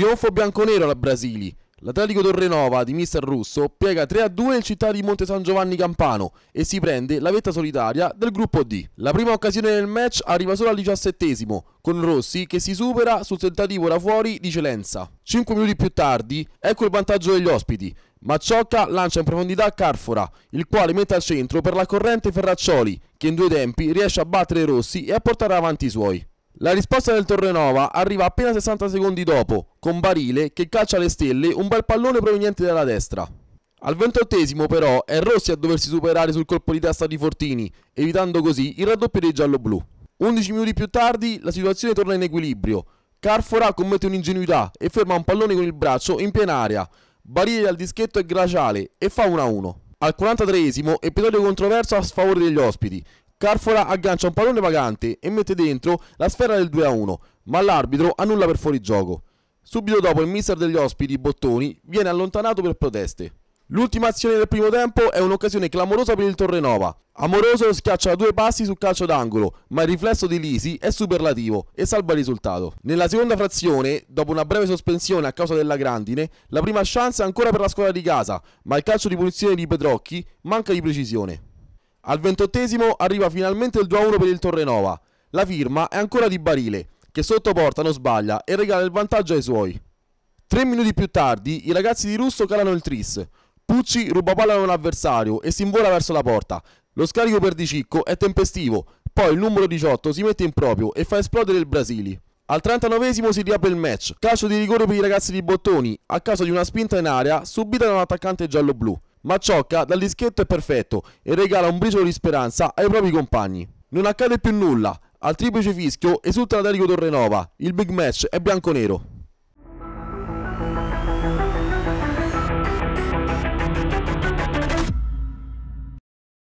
Trionfo bianconero alla Brasili. L'Atletico Torrenova di Mister Russo piega 3-2 il città di Monte San Giovanni Campano e si prende la vetta solitaria del gruppo D. La prima occasione del match arriva solo al diciassettesimo, con Rossi che si supera sul tentativo da fuori di Celenza. 5 minuti più tardi, ecco il vantaggio degli ospiti. ma Ciocca lancia in profondità Carfora, il quale mette al centro per la corrente Ferraccioli, che in due tempi riesce a battere Rossi e a portare avanti i suoi. La risposta del Torrenova arriva appena 60 secondi dopo, con Barile che calcia alle stelle un bel pallone proveniente dalla destra. Al ventottesimo però è Rossi a doversi superare sul colpo di testa di Fortini, evitando così il raddoppio dei giallo-blu. 11 minuti più tardi la situazione torna in equilibrio. Carfora commette un'ingenuità e ferma un pallone con il braccio in piena area. Barile dal dischetto è glaciale e fa 1-1. Al 43esimo episodio controverso a sfavore degli ospiti. Carfora aggancia un pallone vagante e mette dentro la sfera del 2 a 1, ma l'arbitro annulla per fuorigioco. Subito dopo il mister degli ospiti, Bottoni, viene allontanato per proteste. L'ultima azione del primo tempo è un'occasione clamorosa per il Torrenova. Amoroso schiaccia due passi sul calcio d'angolo, ma il riflesso di Lisi è superlativo e salva il risultato. Nella seconda frazione, dopo una breve sospensione a causa della grandine, la prima chance è ancora per la squadra di casa, ma il calcio di punizione di Petrocchi manca di precisione. Al ventottesimo arriva finalmente il 2-1 per il Torrenova. La firma è ancora di Barile, che sotto porta non sbaglia e regala il vantaggio ai suoi. Tre minuti più tardi i ragazzi di Russo calano il tris. Pucci ruba palla a un avversario e si invola verso la porta. Lo scarico per Di Cicco è tempestivo, poi il numero 18 si mette in proprio e fa esplodere il Brasili. Al 39 si riapre il match, calcio di rigore per i ragazzi di Bottoni, a causa di una spinta in area subita da un attaccante giallo-blu ma Ciocca dal dischetto è perfetto e regala un briciolo di speranza ai propri compagni. Non accade più nulla, al triplice fischio esulta l'Atletico Torrenova, il big match è bianco-nero.